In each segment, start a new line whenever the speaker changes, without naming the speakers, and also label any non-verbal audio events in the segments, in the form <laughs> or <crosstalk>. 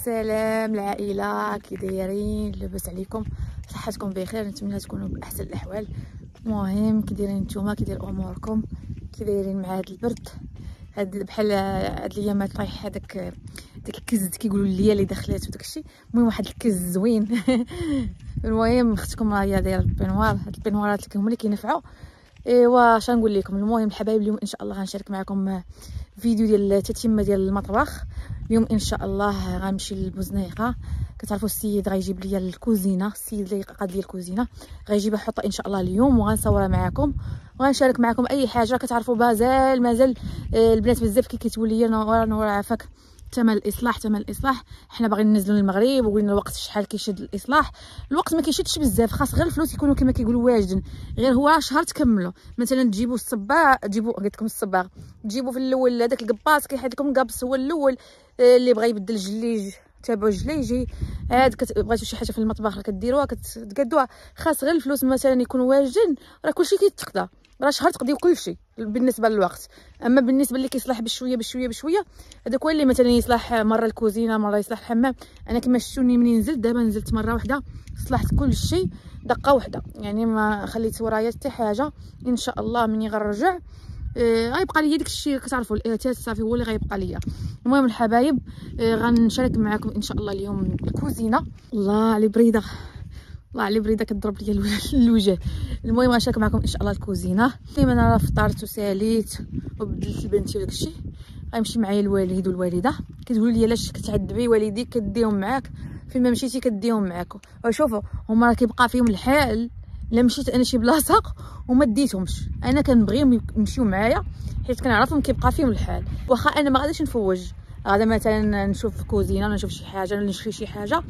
السلام العائله كي دايرين لاباس عليكم صحتكم بخير نتمنى تكونوا باحسن الاحوال المهم كي دايرين نتوما كي داير اموركم كي دايرين مع هذا البرد هاد بحال هاد الايامات طايح هذاك داك الكز كيقولوا ليا اللي دخلات وداك الشيء المهم واحد الكز زوين <laughs> المهم اختكم راهي دايره البينوار هاد البينوارات هما لي كينفعوا ايوا اش نقول لكم المهم الحبايب اليوم ان شاء الله غنشارك معكم فيديو ديال التتمه ديال المطبخ اليوم ان شاء الله غنمشي للبوزنيقه كتعرفوا السيد غيجيب لي الكوزينه السيد اللي قاد لي الكوزينه غيجيبها حطها ان شاء الله اليوم وغنصورها معكم وغنشارك معكم اي حاجه كتعرفوا بازال مازال آه، البنات بزاف كي كتولي نورا نورا عافاك تم الاصلاح تم الاصلاح حنا باغيين ننزلوا للمغرب وقلنا الوقت شحال كيشد الاصلاح الوقت ما كيشدش بزاف خاص غير الفلوس يكونوا كما كيقولوا واجدين غير هو شهر تكملوا مثلا تجيبوا الصباغ تجيبوا قلت لكم الصباغ تجيبوا في الاول هذاك القباص كيحيد لكم قبص هو الاول آه، اللي بغى يبدل الجليج تابعوا جليجي عاد بغيتو شي حاجه في المطبخ كديروها كتقادوها خاص غير الفلوس مثلا يكون واجدين راه كلشي كيتقضى راه شهر تقضي كلشي بالنسبه للوقت اما بالنسبه اللي كيصلح بشويه بشويه بشويه هذاك هو اللي مثلا يصلح مره الكوزينه مره يصلح الحمام انا كما شفتوني منين نزلت دابا نزلت مره واحده صلحت كلشي دقه واحده يعني ما خليت ورايا حتى حاجه ان شاء الله مني غنرجع آه، غيبقى ليا داكشي الشيء كتعرفوا الاتات صافي هو اللي غيبقى ليا المهم الحبايب آه، غنشارك معكم ان شاء الله اليوم الكوزينه الله علي بريده الله علي بريده كضرب لي <laughs> الوجه المهم غنشارك معكم ان شاء الله الكوزينه ديما انا فطرت وساليت وبدلت لبنتي وداكشي غيمشي معايا الوالد والوالده كتقولوا لي علاش كتعذبي والديك كديهم معاك فين ما مشيتي كديهم معاك وشوفوا هما راه كيبقى فيهم الحال الا مشيت انا شي بلاصه وما ديتهمش انا كنبغيهم يمشيو معايا حيت كنعرفهم كيبقى فيهم الحال واخا انا ما غاديش نفوج غادا مثلا نشوف كوزينه ولا نشوف شي حاجه ولا نشري شي حاجه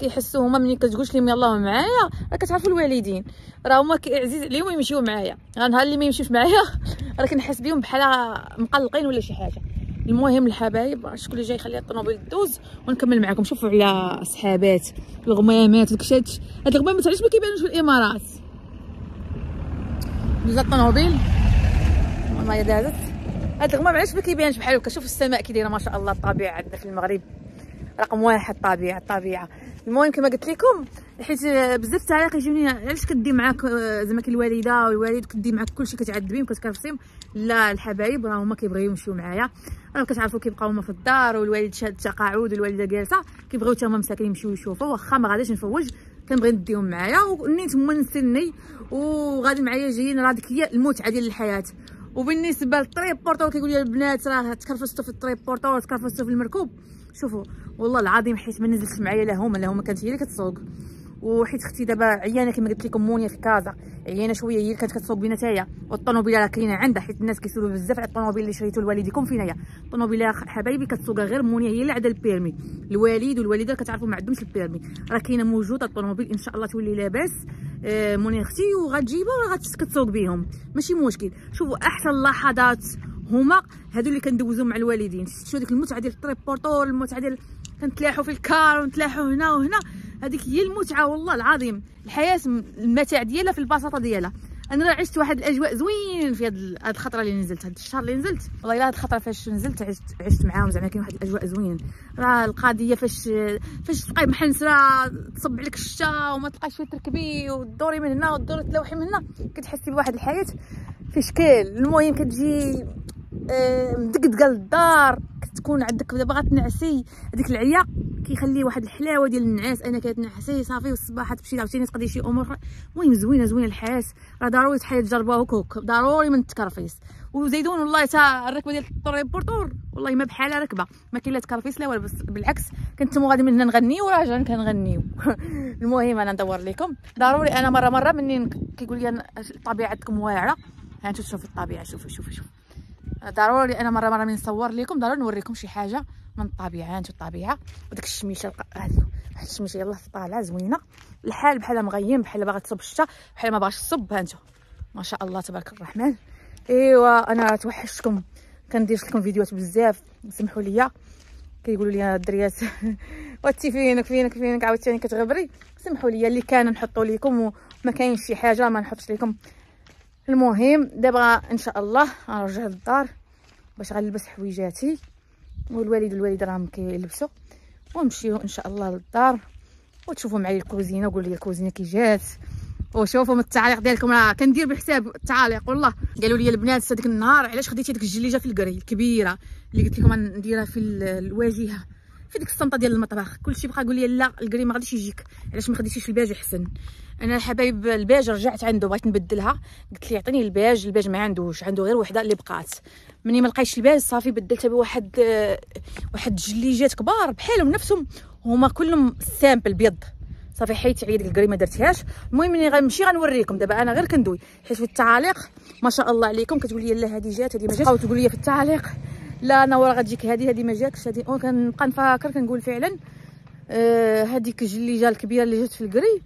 كيحسوا هما ملي كتقولش لهم يلاه معايا راه كتعرفوا الوالدين راه هما عزيز عليهم يمشيو معايا نهار اللي ما يمشيش معايا <laughs> راه كنحس بهم بحال مقلقين ولا شي حاجه المهم الحبايب شكون اللي جاي يخلي الطوموبيل دوز ونكمل معكم شوفوا على صحابات الغمامات الكشات هاد الغمامات علاش ما كيبانوش في الامارات دوز الطوموبيل ما دازت هاد الغمام علاش ما كيبانش بحال هكا شوف السماء كي دايره ما شاء الله الطبيعه عندنا في المغرب رقم واحد الطبيعه الطبيعه المهم كما قلت لكم حيت بزاف التعليق يجوني علاش كدي معاك آه، زعما الوالده والوالد كدي معاك كلشي كتعذبيهم كتكرفسيهم لا الحبايب راه هما كيبغيو يمشيو معايا راه كتعرفوا كيبقاو هما في الدار والوالد شاد التقاعد والوالده جالسه كيبغيو حتى هما مساكين يمشيو يشوفوا واخا ما غاديش نفوج كنبغي نديهم معايا ونيت تما نستني وغادي معايا جايين راه ديك هي المتعه ديال الحياه وبالنسبه للطريبورتور كيقول لي البنات راه تكرفستوا في الطريبورتور تكرفستوا في المركوب شوفوا والله العظيم حيت ما نزلتش معايا لا هما لا هما كانت هي اللي كتسوق وحيت اختي دابا عيانه كما قلت لكم مونيا في كازا عيانه شويه هي اللي كانت كتسوق بينا تايا والطوموبيله راه كاينه عندها حيت الناس كيسولوا بزاف على الطوموبيل اللي شريتو لوالديكم فين هي الطوموبيله حبايبي كتسوقها غير مونيا هي اللي عندها البيرمي الوالد والوالده كتعرفوا ما عندهمش البيرمي راه كاينه موجوده الطوموبيل ان شاء الله تولي لاباس آه، مونيا اختي وغتجيبها وغتسوق بهم ماشي مشكل شوفوا احسن لحظات هما هادو اللي كندوزو مع الوالدين شفتوا ديك المتعه ديال التريبورتور المتعه ديال كنتلاحو في الكار ونتلاحو هنا وهنا هذيك هي المتعه والله العظيم الحياه المتاع ديالها في البساطه ديالها انا عشت واحد الاجواء زوين في هاد الخطره اللي نزلت هاد الشهر اللي نزلت والله الا هاد الخطره فاش نزلت عشت عشت معاهم زعما كاين واحد الاجواء زوين راه القضيه فاش فاش تلقاي محنسره تصب عليك الشتا وما تلقاش فين تركبي وتدوري من هنا وتدوري تلوحي من هنا كتحسي بواحد الحياه في شكل المهم كتجي آه، مدقدقه للدار كتكون عندك دابا غتنعسي هذيك العيا كيخلي واحد الحلاوه ديال النعاس انا كتنعسي صافي والصباح تمشي عاوتاني تقضي شي امور المهم زوينه زوينه الحياه راه ضروري تحيد تجربوها هكاك ضروري من التكرفيس وزيدون والله حتى الركبه ديال الطريبورتور والله ما بحالها ركبه ما كاين لا تكرفيس لا والو بالعكس كنت غادي من هنا نغنيو وراجعين كنغنيو <laughs> المهم انا ندور لكم ضروري انا مره مره منين كيقول لي عندكم واعره هانتو تشوفوا الطبيعه شوفوا شوفوا شوفوا ضروري انا مره مره منصور نصور لكم ضروري نوريكم شي حاجه من الطبيعه انتو الطبيعه وديك الشميشه هذه واحد الشميشه يلاه طالعه زوينه الحال بحال مغيم بحال باغا تصب الشتا بحال ما باغاش تصب هانتو ما شاء الله تبارك الرحمن ايوا انا توحشتكم كندير لكم فيديوهات بزاف سمحوا لي كيقولوا لي الدريات <laughs> واتي فينك فينك فينك عاوتاني كتغبري سمحوا لي اللي كان نحطو لكم وما كاينش شي حاجه ما نحطش لكم المهم دابا ان شاء الله غنرجع للدار باش غنلبس حويجاتي والوالد والوالده راهم كيلبسوا ونمشيو ان شاء الله للدار وتشوفوا معايا الكوزينه قول لي الكوزينه كي جات وشوفوا من التعليق ديالكم راه كندير بحساب التعاليق والله قالوا لي البنات هذاك النهار علاش خديتي ديك الجليجه في الكري الكبيره اللي قلت لكم نديرها في الواجهه في ديك السنطه ديال المطبخ كلشي بقى يقول لي لا الكري ما غاديش يجيك علاش ما خديتيش الباج احسن انا الحبايب الباج رجعت عنده بغيت نبدلها قلت لي عطيني الباج الباج ما عندوش عنده غير وحده اللي بقات مني ما لقيتش الباج صافي بدلتها بواحد واحد جليجات كبار بحالهم نفسهم هما كلهم سامبل بيض صافي حيت عيد ديك الكري ما درتهاش المهم ملي غنمشي غنوريكم دابا انا غير كندوي حيت في التعاليق ما شاء الله عليكم كتقول لي لا هذه جات هذه ما جاتش تقول لي في التعاليق لا ورا غتجيك هذه هذه ما جاتش هذه كنبقى نفكر كنقول فعلا هذيك آه الجليجه الكبيره اللي جات في الكري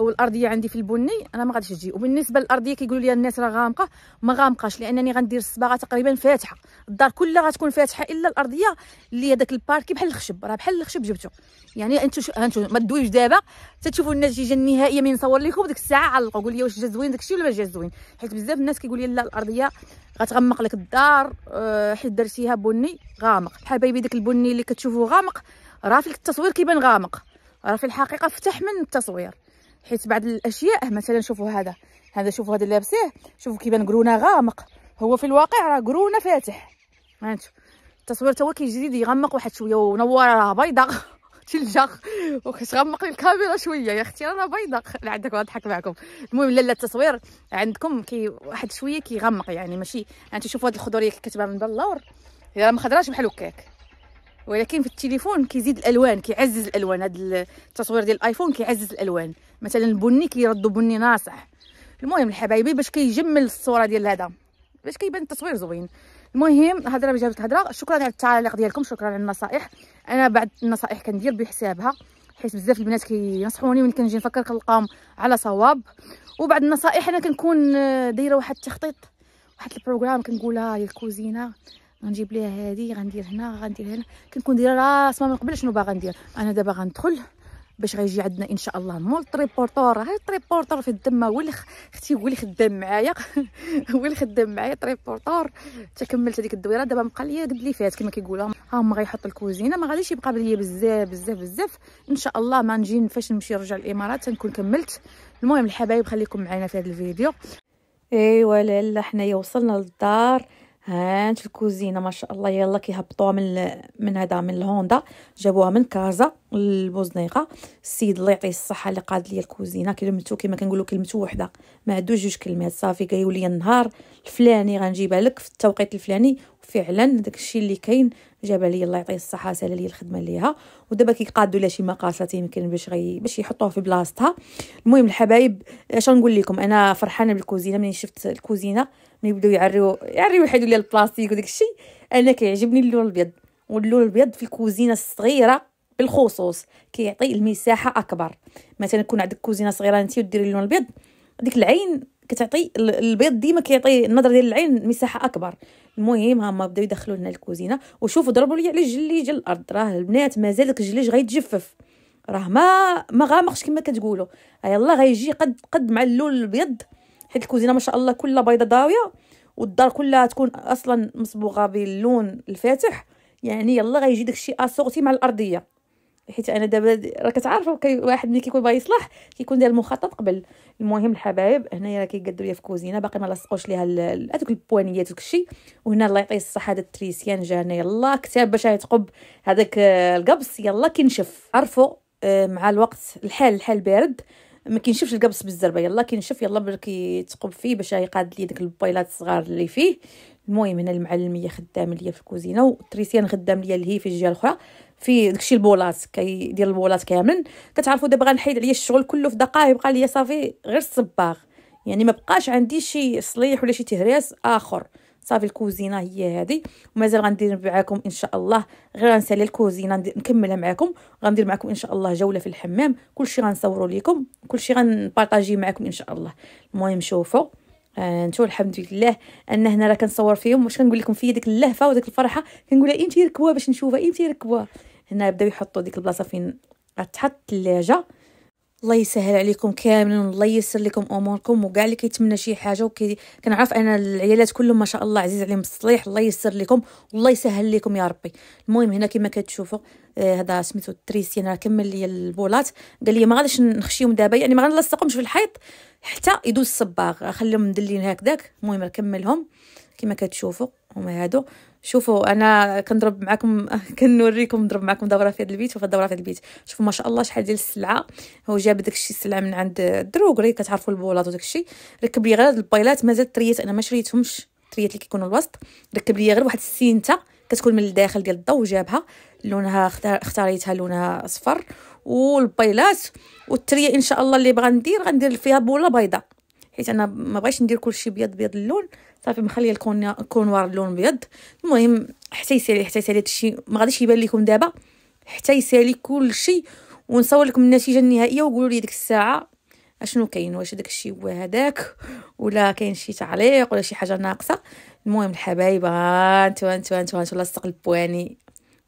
والارضيه عندي في البني انا ما غاديش تجي وبالنسبه للارضيه كيقولوا لي الناس راه غامقه ما غامقاش لانني غندير الصباغه تقريبا فاتحه الدار كلها غتكون فاتحه الا الارضيه اللي هذاك الباركي بحال الخشب راه بحال الخشب جبته يعني انتم انتو ما تدويوش دابا تشوفوا النتيجه النهائيه من نصور لكم ديك الساعه علقوا قول لي واش جا زوين داكشي ولا ما جا زوين حيت بزاف الناس كيقول لي لا الارضيه غتغمق لك الدار آه، حيت درتيها بني غامق حبايبي داك البني اللي كتشوفوه غامق راه في التصوير كيبان غامق راه في الحقيقه فتح من التصوير حيت بعض الاشياء آه، مثلا شوفوا هذا هذا شوفوا هذا لابسيه شوفوا كيبان كرونا غامق هو في الواقع راه كرونا فاتح هانتو التصوير تا هو كيجي يغمق واحد شويه ونواره راه بيضاء تلجا <laughs> وكتغمق لي الكاميرا شويه يا اختي راه بيضاء <laughs> لا عندك غنضحك معكم المهم لا لا التصوير عندكم كي واحد شويه كيغمق يعني ماشي انت شوفوا هاد الخضوريه كتبان من باللور هي راه مخضراش بحال هكاك ولكن في التليفون كيزيد الالوان كيعزز الالوان هذا التصوير ديال الايفون كيعزز الالوان مثلا البني كيردو بني ناصح المهم الحبايبي باش كيجمل الصوره ديال هذا باش كيبان التصوير زوين المهم الهضره جابت الهضره شكرا على التعليق ديالكم شكرا على النصائح انا بعد النصائح كندير بحسابها حيت بزاف البنات كينصحوني ملي كنجي نفكر كنلقاهم على صواب وبعد النصائح انا كنكون دايره واحد التخطيط واحد البروغرام كنقولها يا الكوزينه غنجيب ليها هادي غندير هنا غندير هنا كنكون دايره راس من قبل شنو باغا ندير انا دابا غندخل باش غيجي عندنا ان شاء الله مول تريبورتور هاي تريبورتور في الدم هو اللي اختي هو اللي خدام معايا <laughs> هو اللي خدام معايا تريبورتور حتى كملت هذيك الدويره دابا بقى ليا قد اللي فات كما كيقولوا ها هما غيحطوا الكوزينه ما غاديش يبقى ليا بزاف بزاف بزاف ان شاء الله ما نجي فاش نمشي نرجع الامارات تنكون كملت المهم الحبايب خليكم معنا في هذا الفيديو ايوا لالا حنايا وصلنا للدار هانت الكوزينه ما شاء الله يلا كيهبطوها من من هذا من الهوندا جابوها من كازا البوزنيقه السيد الله يعطيه الصحه اللي قاد لي الكوزينه كلمتو كما كنقولوا كلمتو وحده ما عندوش جوج كلمات صافي كيولي النهار الفلاني غنجيبها لك في التوقيت الفلاني فعلا داك الشيء اللي كاين جابها لي الله يعطيه الصحه سهله لي الخدمه ليها ودابا كيقادوا لها شي مقاسات يمكن باش غي باش يحطوها في بلاصتها المهم الحبايب اش نقول لكم انا فرحانه بالكوزينه ملي شفت الكوزينه ملي بداو يعريو يعريو يحيدوا لي البلاستيك وداك الشيء انا كيعجبني اللون الابيض واللون الابيض في الكوزينه الصغيره بالخصوص كيعطي كي المساحه اكبر مثلا يكون عندك كوزينه صغيره انت وديري اللون الابيض ديك العين كتعطي البيض ديما كيعطي النظره ديال العين مساحه اكبر المهم هما بداو يدخلوا لنا الكوزينه وشوفوا ضربوا لي على الجليج الارض راه البنات مازال داك الجليج غيتجفف راه ما ما غامقش كما كتقولوا يلا غيجي قد قد مع اللون الابيض حيت الكوزينه ما شاء الله كلها بيضه ضاويه والدار كلها تكون اصلا مصبوغه باللون الفاتح يعني يلا غيجي داكشي اسورتي مع الارضيه حيت انا دابا راه كتعرفوا واحد ملي كيكون باغي يصلح كيكون داير المخطط قبل المهم الحبايب هنايا راه كيقادوا ليا في كوزينه باقي ما لصقوش ليها هذوك البوانيات شيء وهنا الله يعطيه الصحه هذا التريسيان جا هنا يلا كتاب باش يتقب هذاك آه، القبص يلا كينشف عرفوا آه، مع الوقت الحال الحال بارد ما كينشفش القبص بالزربه يلا كينشف يلا بلا كيتقب فيه باش يقاد لي داك البويلات الصغار اللي فيه المهم هنا المعلميه خدامه ليا في الكوزينه وتريسيان خدام ليا هي في الجهه الاخرى في داكشي البولات كي ديال البولات كامل كتعرفوا دابا غنحيد عليا الشغل كله في دقائق بقى ليا صافي غير الصباغ يعني ما بقاش عندي شي صليح ولا شي تهريس اخر صافي الكوزينه هي هذه ومازال غندير معكم ان شاء الله غير غنسالي الكوزينه نكملها معكم غندير معكم ان شاء الله جوله في الحمام كلشي غنصوروا لكم كلشي غنبارطاجي معكم ان شاء الله المهم شوفوا آه، نتو الحمد لله ان هنا راه كنصور فيهم واش كنقول لكم في ديك اللهفه وديك الفرحه كنقولها امتى يركبوها باش نشوفها امتى يركبوها هنا بداو يحطوا ديك البلاصه فين غتحط الثلاجه الله يسهل عليكم كاملين الله ييسر لكم اموركم وكاع اللي كيتمنى شي حاجه وكي كنعرف انا العيالات كلهم ما شاء الله عزيز عليهم الصليح الله ييسر لكم والله يسهل لكم يا ربي المهم هنا كما كتشوفوا آه، هذا سميتو التريسيان راه كمل لي البولات قال لي ما غاديش نخشيهم دابا يعني ما غنلصقهمش في الحيط حتى يدوز الصباغ خليهم مدلين هكذاك المهم نكملهم كما كتشوفوا هما هادو شوفوا انا كنضرب معكم <laughs> كنوريكم نضرب معكم دوره في هذا البيت وفي الدوره في هذا البيت شوفوا ما شاء الله شحال ديال السلعه هو جاب داك الشيء السلعه من عند الدروغري كتعرفوا البولات وداك الشيء ركب لي غير هاد البايلات مازال طريات انا ما شريتهمش تريات اللي كيكونوا الوسط ركب لي غير واحد السينته كتكون من الداخل ديال الضو جابها لونها اختاريتها لونها اصفر والبايلات والتريه ان شاء الله اللي بغا ندير غندير فيها بوله بيضاء حيت انا ما بغيتش ندير كلشي بيض بيض اللون صافي مخليه الكونوار اللون بيض المهم حتى يسالي حتى يسالي داكشي ما غاديش يبان لكم دابا حتى يسالي كلشي ونصور لكم النتيجه النهائيه وقولوا لي ديك الساعه اشنو كاين واش داكشي هو هذاك ولا كاين شي تعليق ولا شي حاجه ناقصه المهم الحبايب هانتو هانتو هانتو هانتو لاصق البواني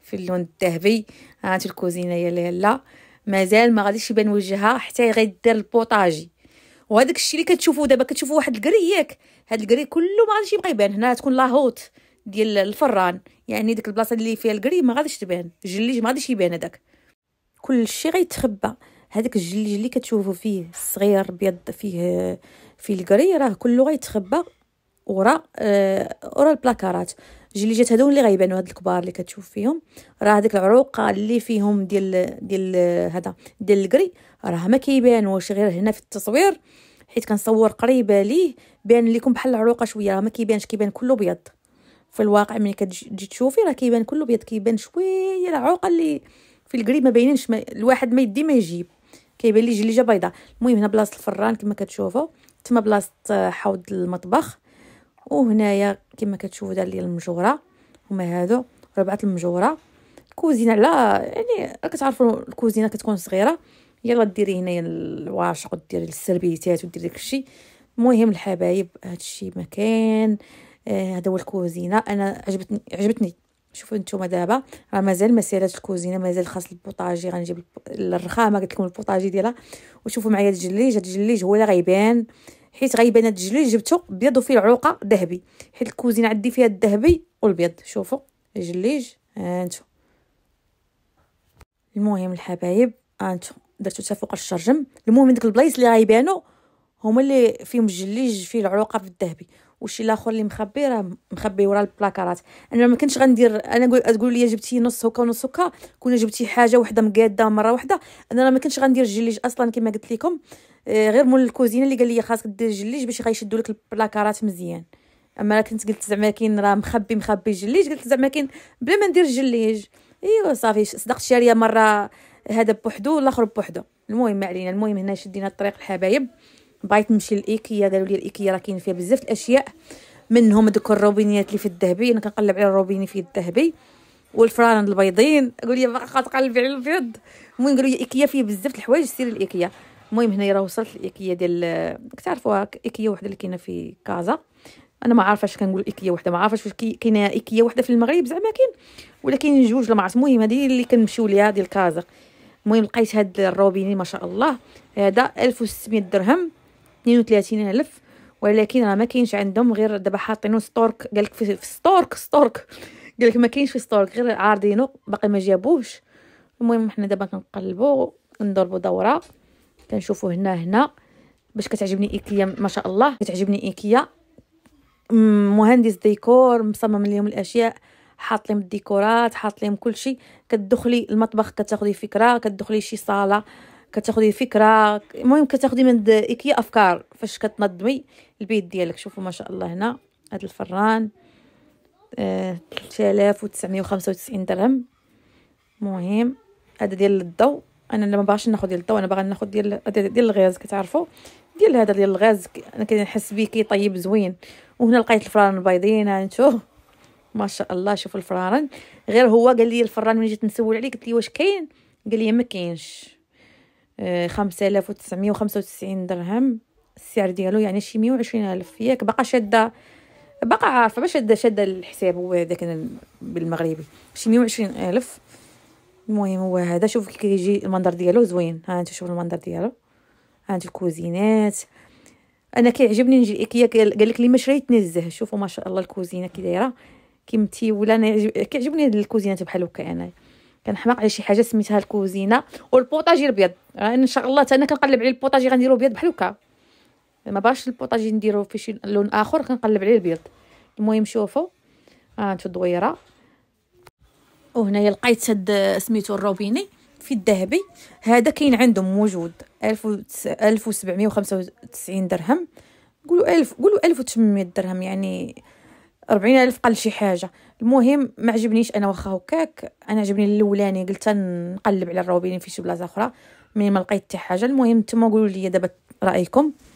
في اللون الذهبي هانت الكوزينه يا لاله مازال ما غاديش يبان وجهها حتى غيدير البوطاجي وهذاك الشيء اللي كتشوفوه دابا كتشوفوا واحد الكري ياك هاد الكري كله ما غاديش يبقى يبان هنا تكون لاهوت ديال الفران يعني ديك البلاصه اللي فيها الكري ما غاديش تبان الجليج ما غاديش يبان هذاك كلشي غيتخبى هذاك الجليج اللي كتشوفوا فيه الصغير ابيض فيه فيه الكري راه كله غيتخبى ورا آه ورا البلاكارات الجليجات هادو اللي غيبانوا هاد الكبار اللي كتشوف فيهم راه هذيك العروقه اللي فيهم ديال ديال هذا ديال الكري راه ما كيبانوش غير هنا في التصوير حيت كنصور قريبه ليه بان ليكم بحال العروقه شويه ما كيبانش كيبان كله بيض في الواقع ملي كتجي تشوفي راه كيبان كله بيض كيبان شويه العروقه اللي في القريب ما باينينش الواحد ما يدي ما يجيب كيبان لي جليجه بيضاء المهم هنا بلاصه الفران كما كتشوفوا تما بلاصه حوض المطبخ وهنايا كما كتشوفوا دار لي المجوره هما هادو ربعه المجوره الكوزينه لا يعني كتعرفوا الكوزينه كتكون صغيره يلا ديري هنايا الواشق وديري السربيتات وديري داكشي المهم الحبايب هادشي ما مكان هذا آه، هو الكوزينه انا عجبتني عجبتني شوفوا نتوما دابا راه مازال ما الكوزينه مازال خاص البوطاجي غنجيب الرخامه قلت لكم البوطاجي ديالها وشوفوا معايا الجليج هاد الجليج هو اللي غيبان حيت غيبان هاد الجليج جبته بيض وفيه العوقه ذهبي حيت الكوزينه عندي فيها الذهبي والبيض شوفوا الجليج هانتو آه، المهم الحبايب هانتو آه، درتو حتى فوق الشرجم المهم ديك البلايص اللي غيبانو هما اللي فيهم الجليج فيه العروقه في الذهبي وشي الاخر اللي مخبي راه مخبي ورا البلاكارات انا ما كنتش غندير انا تقول لي جبتي نص هكا ونص هكا كون جبتي حاجه وحده مقاده مره واحده انا راه ما كنتش غندير الجليج اصلا كما قلت لكم آه، غير مول الكوزينه اللي قال لي خاصك دير الجليج باش غيشدوا لك البلاكارات مزيان اما كنت قلت زعما كاين راه مخبي مخبي الجليج قلت زعما كاين بلا ما ندير الجليج ايوا صافي صدقت شاريه مره هذا بوحدو والاخر بوحدو المهم ما علينا المهم هنا شدينا الطريق الحبايب بغيت نمشي لايكيا قالوا لي الايكيا راه كاين فيها بزاف الاشياء منهم دوك الروبينيات اللي في الذهبي انا كنقلب على الروبيني في الذهبي والفران البيضين قالوا لي باقا تقلب على البيض المهم قالوا لي ايكيا فيه بزاف الحوايج سيري لايكيا المهم هنا راه وصلت لايكيا ديال كتعرفوها ايكيا وحده اللي كاينه في كازا انا ما عارفه اش كنقول ايكيا وحده ما عارفه واش كاينه ايكيا وحده في المغرب زعما كاين ولا كاين جوج لا ما عرفت المهم هذه اللي كنمشيو ليها ديال كازا المهم لقيت هاد الروبيني ما شاء الله هذا 1600 درهم 32000 ولكن راه ما كاينش عندهم غير دابا حاطينو ستورك قالك لك في ستورك ستورك قالك ما كاينش في ستورك غير عارضينو باقي ما جابوش المهم حنا دابا كنقلبو نضربو دوره كنشوفو هنا هنا باش كتعجبني ايكيا ما شاء الله كتعجبني ايكيا مهندس ديكور مصمم اليوم الاشياء حاط لهم الديكورات حاط لهم كلشي كتدخلي المطبخ كتاخدي فكره كتدخلي شي صاله كتاخدي فكره المهم كتاخدي من ايكيا افكار فاش كتنظمي البيت ديالك شوفوا ما شاء الله هنا هذا الفران آه وتسعين درهم مهم هذا ديال الضو انا ما باغاش ناخذ ديال الضو انا باغا ناخذ ديال ديال الغاز كتعرفوا ديال هذا ديال الغاز انا كنحس بيه كيطيب زوين وهنا لقيت الفران البيضين هانتو ما شاء الله شوف الفران غير هو قال لي الفران ملي جيت نسول عليه قلت لي واش كاين قال لي ما كاينش آه، خمسة آلاف وتسعمية وخمسة وتسعين درهم السعر ديالو يعني شي مية وعشرين ألف ياك باقا شادة باقا عارفة باش شادة شادة الحساب هو هذاك بالمغربي شي مية وعشرين ألف المهم هو هذا شوف كي كيجي المنظر ديالو زوين ها انت شوف المنظر ديالو ها انت الكوزينات انا كيعجبني نجي ايكيا قال لك لي ما شريت نزه شوفوا ما شاء الله الكوزينه كي دايره كيمتي ولا انا كيعجبني هاد الكوزينات بحال هكا انا يعني. كنحماق على شي حاجه سميتها الكوزينه والبوطاجي الابيض يعني ان شاء الله حتى انا كنقلب عليه البوطاجي غنديرو بيض بحال هكا ما باش البوطاجي نديرو في شي لون اخر كنقلب عليه البيض المهم شوفوا ها آه، انتو الدويره وهنايا لقيت هاد سميتو الروبيني في الذهبي هذا كاين عندهم موجود 1795 درهم قولوا 1000 قولوا 1800 درهم يعني أربعين ألف قل شي حاجة المهم ما عجبنيش أنا واخا هكاك أنا عجبني الأولاني قلت نقلب على الروبينين في شي بلاصة أخرى مي ما لقيت حتى حاجة المهم نتوما قولوا لي دابا رأيكم